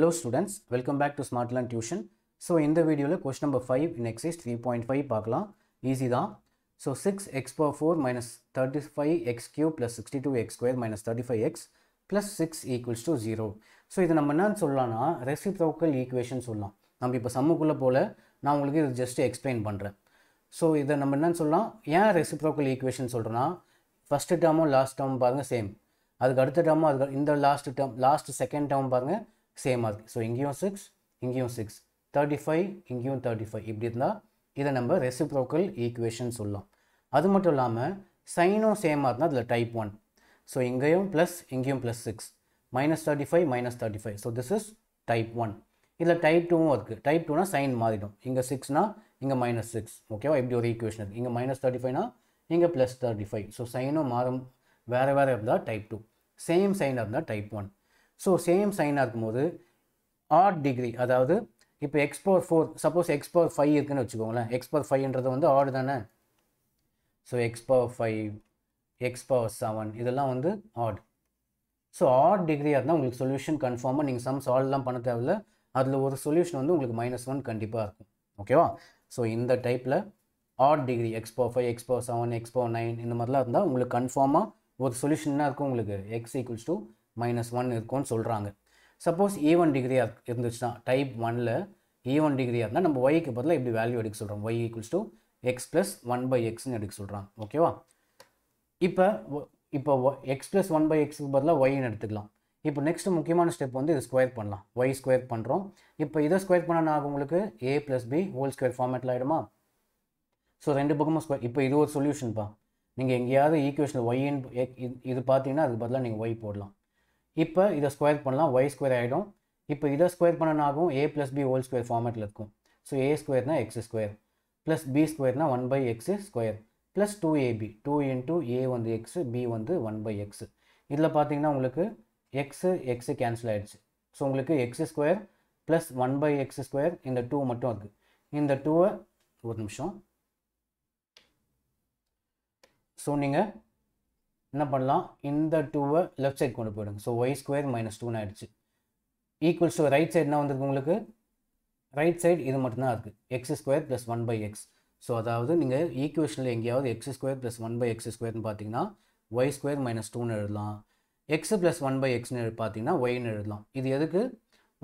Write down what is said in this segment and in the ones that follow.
hello students welcome back to Smart Learn tuition so இந்த வீடியோவில் question number five in exercise three point five பார்க்கலாம் easy தான் so six X power four minus thirty five X cube plus sixty two X square minus thirty five X plus six equals to zero so இது நம்ம என்னன்னு சொல்லலாம்னா reciprocal equation சொல்லலாம் நம்ம இப்போ சம்முக்குள்ளே போல் நான் உங்களுக்கு இது ஜஸ்ட்டு எக்ஸ்பிளைன் பண்ணுறேன் ஸோ இதை நம்ம என்னன்னு சொல்லலாம் ஏன் ரெசிப்ரோக்கல் ஈக்குவேஷன் சொல்கிறேன்னா ஃபஸ்ட்டு டேர்மும் லாஸ்ட் டேர்ம் பாருங்கள் சேம் அதுக்கு அடுத்த டேர்மும் அதுக்கு இந்த last term last second term பாருங்கள் சேமாக இருக்குது ஸோ இங்கேயும் சிக்ஸ் இங்கேயும் சிக்ஸ் தேர்ட்டி ஃபைவ் இங்கேயும் தேர்ட்டி ஃபைவ் இப்படி இருந்தால் இதை நம்ம ரெசிப்ரோக்கல் ஈக்குவேஷன் சொல்லலாம் அது மட்டும் இல்லாமல் சைனும் சேமாக இருந்தால் அதில் டைப் ஒன் ஸோ இங்கேயும் ப்ளஸ் இங்கேயும் plus six minus thirty five minus thirty five so this is type one இதில் டைப் டூவும் இருக்குது டைப் டூனா சைன் மாறிடும் இங்கே சிக்ஸ்னா இங்கே மைனஸ் சிக்ஸ் ஓகேவா இப்படி ஒரு ஈக்குவேஷன் இருக்குது இங்கே மைனஸ் தேர்ட்டி ஃபைவ்னா இங்கே ப்ளஸ் தேர்ட்டி ஃபைவ் ஸோ சைனும் மாறும் வேறு வேறு இருந்தால் டைப் டூ சேம் சைனாக இருந்தால் டைப் ஒன் ஸோ சேம் சைனாக இருக்கும்போது ஆட் டிகிரி அதாவது இப்போ X power four suppose X power five இருக்குன்னு வச்சுக்கோங்களேன் எக்ஸ்போர் ஃபைவ்ன்றது வந்து ஆடு தானே so X power five X power seven இதெல்லாம் வந்து ஆட் ஸோ ஆட் டிகிரியாக இருந்தால் உங்களுக்கு சொல்யூஷன் கன்ஃபார்மாக நீங்கள் சம் சால்வ்லாம் பண்ண தேவையில்ல அதில் ஒரு சொல்யூஷன் வந்து உங்களுக்கு மைனஸ் ஒன் கண்டிப்பாக இருக்கும் ஓகேவா ஸோ இந்த டைப்பில் odd degree X power five X power seven X power nine இந்த மாதிரிலாம் இருந்தால் உங்களுக்கு கன்ஃபார்மாக ஒரு சொல்யூஷன் என்ன இருக்கும் உங்களுக்கு x equals to minus one இருக்கும்னு சொல்கிறாங்க சப்போஸ் ஈவன் டிகிரியாக இருந்துச்சுன்னா டைப் ஒனில் ஈவன் டிகிரியாக இருந்தால் நம்ம ஒய்க்கு பதிலாக இப்படி வேல்யூ எடுக்க சொல்கிறோம் y equals to x plus one by எக்ஸ்னு எடுக்க சொல்கிறாங்க ஓகேவா இப்போ இப்போ எக்ஸ் ப்ளஸ் ஒன் பை எக்ஸுக்கு பதிலாக ஒய்னு எடுத்துக்கலாம் இப்போ நெக்ஸ்ட் முக்கியமான ஸ்டெப் வந்து இது ஸ்கொயர் பண்ணலாம் ஒய் ஸ்கொயர் பண்ணுறோம் இப்போ இதை ஸ்கொயர் பண்ணனா உங்களுக்கு a plus b whole square ஃபார்மேட்டில் ஆகிடுமா ஸோ ரெண்டு பக்கமும் ஸ்கொயர் இப்போ இது ஒரு சொல்யூஷன்ப்பா நீங்கள் எங்கேயாவது ஈக்குவேஷன் ஒய்ன்னு இது பார்த்தீங்கன்னா அதுக்கு பதிலாக நீங்கள் ஒய் போடலாம் இப்போ இதை ஸ்கொயர் பண்ணலாம் ஒய் ஸ்கொயர் ஆகிடும் இப்போ இதை ஸ்கொயர் பண்ணனாகவும் a plus b whole square ஃபார்மேட்டில் இருக்கும் ஸோ ஏ ஸ்கொயர்னா எக்ஸ் ஸ்கொயர் ப்ளஸ் பி ஸ்கொயர்னா one by x square plus two ab two into a வந்து எக்ஸ் பி வந்து ஒன் பை எக்ஸு இதில் பார்த்தீங்கன்னா உங்களுக்கு எக்ஸு எக்ஸு கேன்சல் ஆகிடுச்சு ஸோ உங்களுக்கு x square plus one by x square இந்த டூ மட்டும் இருக்குது இந்த டூவை ஒரு நிமிஷம் ஸோ நீங்கள் என்ன பண்ணலாம் இந்த டூவை லெஃப்ட் சைட் கொண்டு போயிடுங்க ஸோ ஒய் ஸ்கொயர் மைனஸ் டூன்னு ஆகிடுச்சு ஈக்குவல்ஸ் டு ரைட் சைடு என்ன வந்திருக்கு உங்களுக்கு ரைட் சைடு இது மட்டும்தான் இருக்குது x square plus one by x so அதாவது நீங்கள் ஈக்குவேஷனில் எங்கேயாவது x square plus one by x ஸ்கொயர்னு பார்த்தீங்கன்னா ஒய் ஸ்கொயர் மைனஸ் டூன்னு எழுதலாம் எக்ஸ் ப்ளஸ் ஒன் பை எக்ஸ்னு பார்த்தீங்கன்னா ஒய்னு எழுதலாம் இது எதுக்கு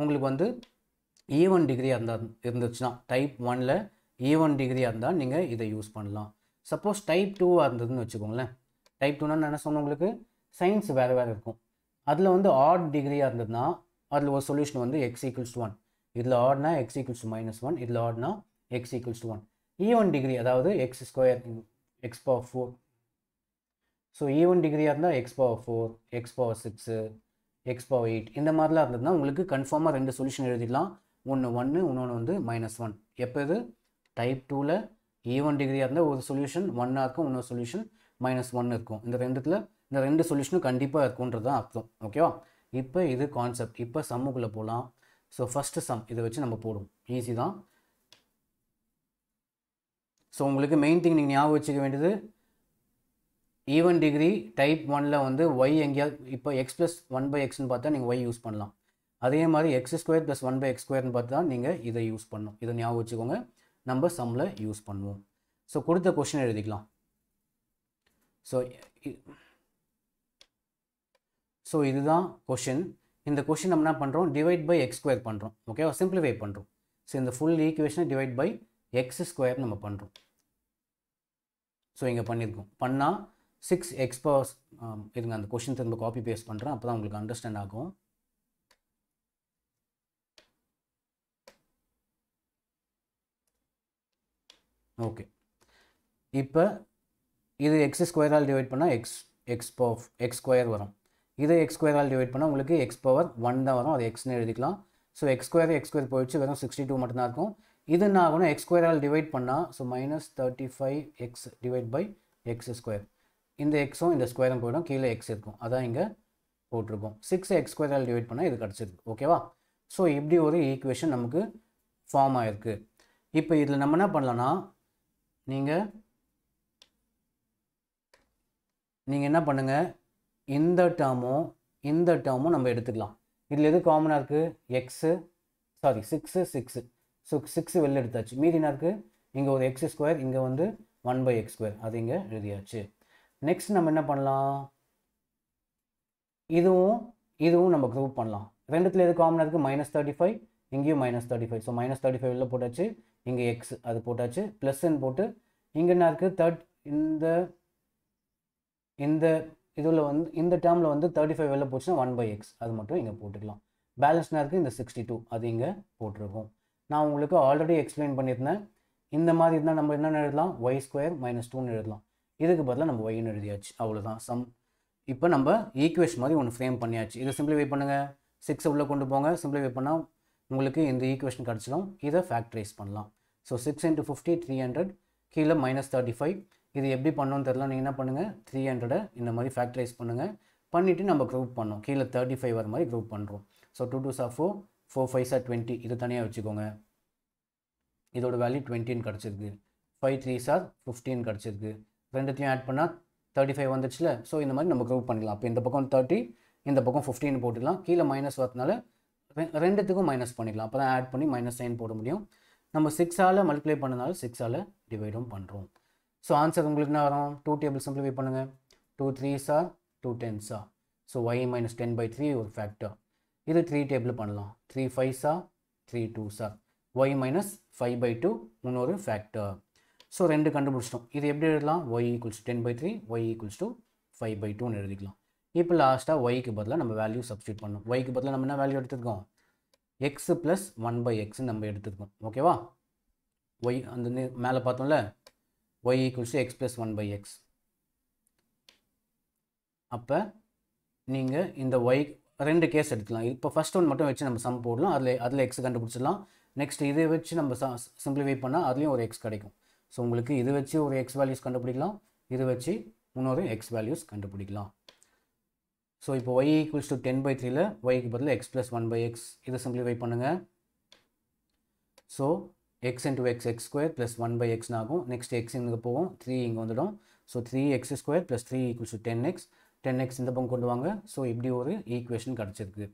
உங்களுக்கு வந்து ஈவன் டிகிரியாக இருந்தால் இருந்துச்சுன்னா டைப் ஒனில் ஈவன் டிகிரியாக இருந்தால் நீங்கள் இதை யூஸ் பண்ணலாம் சப்போஸ் டைப் டூவாக இருந்ததுன்னு வச்சுக்கோங்களேன் டைப் டூனா என்ன சொன்னோம் உங்களுக்கு சயின்ஸ் வேறு வேறு இருக்கும் அதில் வந்து ஆட் டிகிரியாக இருந்ததுன்னா அதில் ஒரு சொல்யூஷன் வந்து எக்ஸ் ஈக்குவல்ஸ் ஒன் இதில் ஆட்னா எக்ஸ் ஈக்குவல்ஸ் மைனஸ் ஒன் இதில் ஆட்னா x equals one even degree அதாவது x square x power four so even டிகிரியாக இருந்தால் x power four x power six x power eight இந்த மாதிரிலாம் இருந்ததுன்னா உங்களுக்கு கன்ஃபார்மாக ரெண்டு சொல்யூஷன் எழுதிடலாம் ஒன்று ஒன்று இன்னொன்று வந்து மைனஸ் ஒன் எப்போ இது டைப் டூவில் ஈவன் டிகிரியாக இருந்தால் ஒரு சொல்யூஷன் ஒன்னாக இருக்கும் இன்னொரு சொல்யூஷன் மைனஸ் ஒன் இருக்கும் இந்த ரெண்டுத்தில் இந்த ரெண்டு சொல்யூஷனும் கண்டிப்பாக இருக்குன்றது தான் அர்த்தம் ஓகேவா இப்போ இது கான்செப்ட் இப்போ சம்முக்குள்ளே போகலாம் ஸோ ஃபஸ்ட்டு சம் இதை வச்சு நம்ம போடுவோம் ஈஸி தான் ஸோ உங்களுக்கு மெயின் திங் நீங்கள் ஞாபகம் வச்சுக்க வேண்டியது ஈவன் டிகிரி டைப் ஒனில் வந்து ஒய் எங்கேயாவது இப்போ எக்ஸ் ப்ளஸ் ஒன் பை எக்ஸ்னு பார்த்தா நீங்கள் ஒய் யூஸ் பண்ணலாம் அதே மாதிரி x square plus one by x ஸ்கொயர்னு பார்த்தா நீங்கள் இதை யூஸ் பண்ணணும் இதை ஞாபகம் வச்சுக்கோங்க நம்ம சம்மில் யூஸ் பண்ணுவோம் ஸோ கொடுத்த கொஷின் எழுதிக்கலாம் ஸோ ஸோ இதுதான் கொஷின் இந்த கொஷின் நம்ம என்ன பண்ணுறோம் டிவைட் பை எக்ஸ் ஸ்கொயர் பண்ணுறோம் ஓகேவா சிம்பிளிஃபை பண்ணுறோம் ஸோ இந்த ஃபுல் ஈக்குவேஷனை டிவைட் பை எக்ஸ் ஸ்கொயர் நம்ம பண்ணுறோம் ஸோ இங்கே பண்ணியிருக்கோம் பண்ணால் சிக்ஸ் எக்ஸ் இருங்க அந்த கொஷின் திரும்ப காப்பி பேஸ்ட் பண்ணுறேன் அப்போ தான் உங்களுக்கு அண்டர்ஸ்டாண்ட் ஆகும் ஓகே இப்போ இது எக்ஸ் ஸ்கொயரால் டிவைட் பண்ணால் எக்ஸ் எக்ஸ் போ எக்ஸ் ஸ்கொயர் வரும் இது எக்ஸ் ஸ்கொயரால் டிவைட் பண்ணால் உங்களுக்கு எக்ஸ் பவர் ஒன் தான் வரும் அது எக்ஸ்னு எழுதிக்கலாம் so x square x square போயிடுச்சு வெறும் சிக்ஸ்டி டூ மட்டும்தான் இருக்கும் இது என்ன ஆகணும் எக்ஸ் ஸ்கொயரால் டிவைட் பண்ணால் so minus thirty five x divide by x square இந்த எக்ஸும் இந்த ஸ்கொயரும் போயிடும் கீழே எக்ஸ் இருக்கும் அதான் இங்கே போட்டிருக்கோம் சிக்ஸ் எக்ஸ் ஸ்கொயரால் டிவைட் பண்ணால் இது கிடச்சிருக்கு ஓகேவா ஸோ இப்படி ஒரு ஈக்குவேஷன் நமக்கு ஃபார்ம் ஆகிருக்கு இப்போ இதில் நம்ம என்ன பண்ணலான்னா நீங்கள் நீங்கள் என்ன பண்ணுங்கள் இந்த டேர்மும் இந்த டேர்மும் நம்ம எடுத்துக்கலாம் இதில் எது காமனாக இருக்குது x sorry six six so six வெளில எடுத்தாச்சு மீதினா இருக்குது இங்கே ஒரு எக்ஸ் ஸ்கொயர் இங்கே வந்து ஒன் பை எக்ஸ் ஸ்கொயர் அது இங்கே எழுதியாச்சு நெக்ஸ்ட் நம்ம என்ன பண்ணலாம் இதுவும் இதுவும் நம்ம குரூப் பண்ணலாம் ரெண்டுத்தில் எது காமனாக இருக்குது மைனஸ் தேர்ட்டி ஃபைவ் இங்கேயும் minus thirty five so minus thirty five போட்டாச்சு இங்கே எக்ஸ் அது போட்டாச்சு ப்ளஸ்ன்னு போட்டு இங்கே என்ன இருக்குது தேர்ட் இந்த இந்த இதில் வந்து இந்த டேர்மில் வந்து தேர்ட்டி ஃபைவ் வெளில போச்சுன்னா ஒன் பை எக்ஸ் அது மட்டும் இங்கே போட்டுக்கலாம் பேலன்ஸ் இருக்குது இந்த சிக்ஸ்டி டூ அது இங்கே போட்டிருக்கோம் நான் உங்களுக்கு ஆல்ரெடி எக்ஸ்பிளைன் பண்ணியிருந்தேன் இந்த மாதிரி இருந்தால் நம்ம என்னென்னு எழுதலாம் ஒய் ஸ்கொயர் மைனஸ் டூன்னு எழுதலாம் இதுக்கு பதிலாக நம்ம ஒய்னு எழுதியாச்சு அவ்வளோதான் சம் இப்போ நம்ம ஈக்குவேஷன் மாதிரி ஒன்று ஃப்ரேம் பண்ணியாச்சு இதை சிம்பிளிஃபை பண்ணுங்கள் சிக்ஸை உள்ளே கொண்டு போங்க சிம்பிளிஃபை பண்ணால் உங்களுக்கு இந்த ஈக்குவேஷன் கிடச்சிடும் இதை ஃபேக்ட்ரைஸ் பண்ணலாம் so six into fifty three hundred கீழே மைனஸ் தேர்ட்டி ஃபைவ் இது எப்படி பண்ணோன்னு தெரில நீங்கள் என்ன பண்ணுங்கள் த்ரீ ஹண்ட்ரடை இந்த மாதிரி ஃபேக்டரைஸ் பண்ணுங்கள் பண்ணிவிட்டு நம்ம குரூப் பண்ணோம் கீழே தேர்ட்டி ஃபைவ் வர மாதிரி குரூப் பண்ணுறோம் so two two are four four five are twenty இது தனியாக வச்சுக்கோங்க இதோட வேல்யூ டுவெண்ட்டின்னு கிடச்சிருக்கு ஃபைவ் த்ரீ சார் ஃபிஃப்டின்னு கிடச்சிருக்கு ரெண்டுத்தையும் ஆட் பண்ணால் தேர்ட்டி ஃபைவ் வந்துச்சுல ஸோ இந்த மாதிரி நம்ம குரூப் பண்ணிக்கலாம் அப்போ இந்த பக்கம் தேர்ட்டி இந்த பக்கம் ஃபிஃப்டின்னு போட்டுக்கலாம் கீழே மைனஸ் வரதுனால ரெ ரெண்டுத்துக்கும் மைனஸ் பண்ணிக்கலாம் அப்போ தான் ஆட் பண்ணி மைனஸ் சைன் போட முடியும் நம்ம சிக்ஸால் மல்டிப்ளை பண்ணனால சிக்ஸால் டிவைடும் பண்ணுறோம் ஸோ ஆன்சர் உங்களுக்கு என்ன வரும் டூ டேபிள் சிம்பிளிஃபை பண்ணுங்கள் two threes are two tens are so y minus ten by three ஒரு ஃபேக்டர் இது த்ரீ டேபிள் பண்ணலாம் த்ரீ ஃபைவ்ஸா த்ரீ டூஸா y minus five by two இன்னொரு ஃபேக்டர் ஸோ ரெண்டு கண்டுபிடிச்சிட்டோம் இது எப்படி எழுதலாம் y equals ten by three y equals two five by டூன்னு எழுதிக்கலாம் இப்போ லாஸ்ட்டாக ஒய்க்கு பதிலாக நம்ம வேல்யூ சப்ஸ்டியூட் பண்ணணும் ஒய்க்கு பதிலாக நம்ம என்ன வேல்யூ எடுத்துருக்கோம் எக்ஸு ப்ளஸ் ஒன் பை எக்ஸ்ன்னு நம்ம எடுத்துருக்கோம் ஓகேவா ஒய் அந்த மேலே பார்த்தோம்ல y equals to x plus 1 by x அப்போ நீங்கள் இந்த y ரெண்டு கேஸ் எடுத்துக்கலாம் இப்போ ஃபஸ்ட் ஒன் மட்டும் வச்சு நம்ம சம் போடலாம் அதில் அதில் எக்ஸ் கண்டுபிடிச்சிடலாம் நெக்ஸ்ட் இதை வச்சு நம்ம சிம்பிளிஃபை பண்ணால் அதுலேயும் ஒரு எக்ஸ் கிடைக்கும் ஸோ உங்களுக்கு இது வச்சு ஒரு எக்ஸ் வேல்யூஸ் கண்டுபிடிக்கலாம் இது வச்சு இன்னொரு எக்ஸ் வேல்யூஸ் கண்டுபிடிக்கலாம் ஸோ இப்போ y equals to ten by த்ரீல ஒய்க்கு பதில் x plus one by x இதை சிம்பிளிஃபை பண்ணுங்கள் so x into x x square plus one by x ஆகும் நெக்ஸ்ட் எக்ஸ் இங்கே போகும் த்ரீ இங்கே வந்துடும் so three x square plus three equals to ten x ten x இந்த பக்கம் கொண்டு வாங்க ஸோ இப்படி ஒரு ஈக்குவேஷன் கிடச்சிருக்கு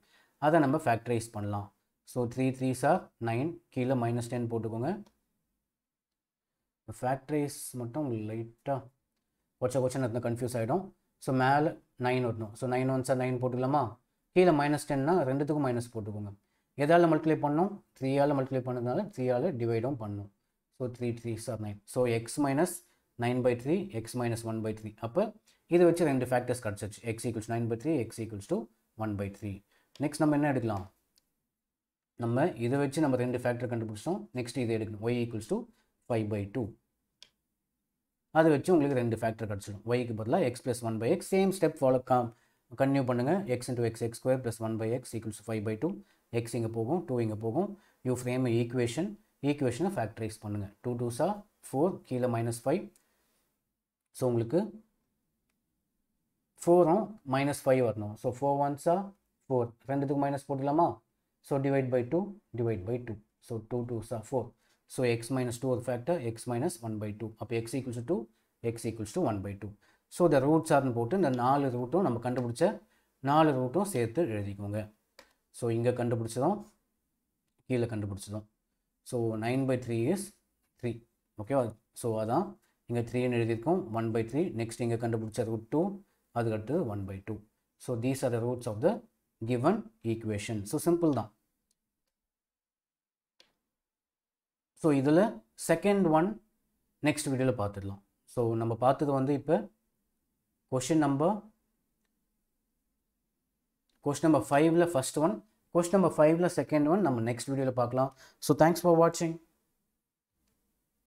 அதை நம்ம ஃபேக்டரைஸ் பண்ணலாம் so three three are nine கீழே மைனஸ் டென் போட்டுக்கோங்க ஃபேக்ட்ரிஸ் மட்டும் லைட்டாக கொச்ச கொச்சன் இருந்தால் கன்ஃபியூஸ் ஆகிடும் ஸோ மேலே நைன் வரணும் so nine one are nine போட்டுக்கலாமா கீழே மைனஸ் டென்னா ரெண்டுத்துக்கும் மைனஸ் போட்டுக்கோங்க எதால் மல்டிப்ளை பண்ணோம் த்ரீயால் மல்டிப்ளை பண்ணதுனால த்ரீயால் டிவைடும் பண்ணும் so three three are nine so x minus nine by three x minus one by three அப்போ இதை வச்சு ரெண்டு ஃபேக்டர்ஸ் கிடச்சிச்சு x equals nine by three x equals to one by three next நம்ம என்ன எடுக்கலாம் நம்ம இதை வச்சு நம்ம ரெண்டு ஃபேக்டர் கண்டுபிடிச்சோம் நெக்ஸ்ட் இதை எடுக்கணும் y equals two five by two அதை வச்சு உங்களுக்கு ரெண்டு ஃபேக்டர் கிடச்சிடும் ஒய்க்கு பதிலாக x plus one by x same step follow காம் கன்டினியூ பண்ணுங்கள் x into x x square plus one by x equals five by two x இங்கே போகும் டூ இங்கே போகும் யூ ஃப்ரேம் ஈக்குவேஷன் ஈக்குவேஷனை ஃபேக்டரைஸ் பண்ணுங்கள் டூ டூஸா ஃபோர் கீழே மைனஸ் ஃபைவ் ஸோ உங்களுக்கு ஃபோரும் மைனஸ் ஃபைவ் வரணும் ஸோ ஃபோர் ஒன்ஸா ஃபோர் ரெண்டுத்துக்கு மைனஸ் போட்டுடலாமா so divide by two divide by two so two டூஸா four so x minus two ஒரு factor x minus one by two அப்போ x equals two x equals to one by two so இந்த roots ஆர்னு போட்டு இந்த நாலு ரூட்டும் நம்ம கண்டுபிடிச்ச நாலு ரூட்டும் சேர்த்து எழுதிக்கோங்க ஸோ இங்கே கண்டுபிடிச்சதும் கீழே கண்டுபிடிச்சதும் so nine by three is three ஓகேவா ஸோ அதான் இங்கே த்ரீன்னு எழுதியிருக்கோம் ஒன் பை த்ரீ நெக்ஸ்ட் இங்கே கண்டுபிடிச்ச ரூட் டூ அதுக்கடுத்து one by two so these are the roots of the given equation so simple தான் ஸோ இதில் செகண்ட் ஒன் நெக்ஸ்ட் வீடியோவில் பார்த்துடலாம் ஸோ நம்ம பார்த்தது வந்து இப்போ கொஷின் நம்பர் கொஸ்ட் நம்பர் ஃபைவ்ல ஃபஸ்ட் ஒன் கொஸ்டின் நம்பர் ஃபைவ்ல செகண்ட் ஒன் நம்ம நெக்ஸ்ட் வீடியோவில் பார்க்கலாம் ஸோ தேங்க்ஸ் ஃபார் வாட்சிங்